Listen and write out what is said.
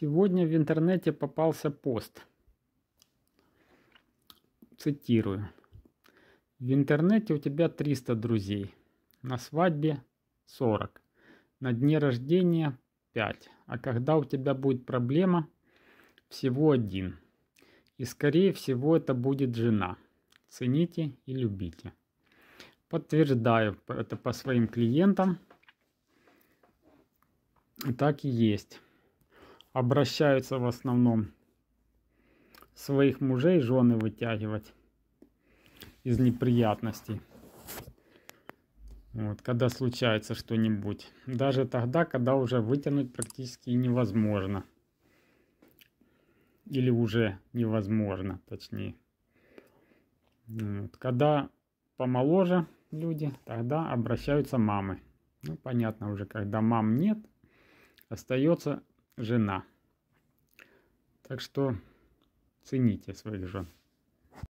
Сегодня в интернете попался пост. Цитирую. В интернете у тебя 300 друзей, на свадьбе 40, на дне рождения 5, а когда у тебя будет проблема, всего один. И скорее всего это будет жена. Цените и любите. Подтверждаю это по своим клиентам. Так и есть обращаются в основном своих мужей, жены вытягивать из неприятностей. Вот, когда случается что-нибудь. Даже тогда, когда уже вытянуть практически невозможно. Или уже невозможно, точнее. Вот, когда помоложе люди, тогда обращаются мамы. Ну, понятно уже, когда мам нет, остается жена. Так что цените своих жен.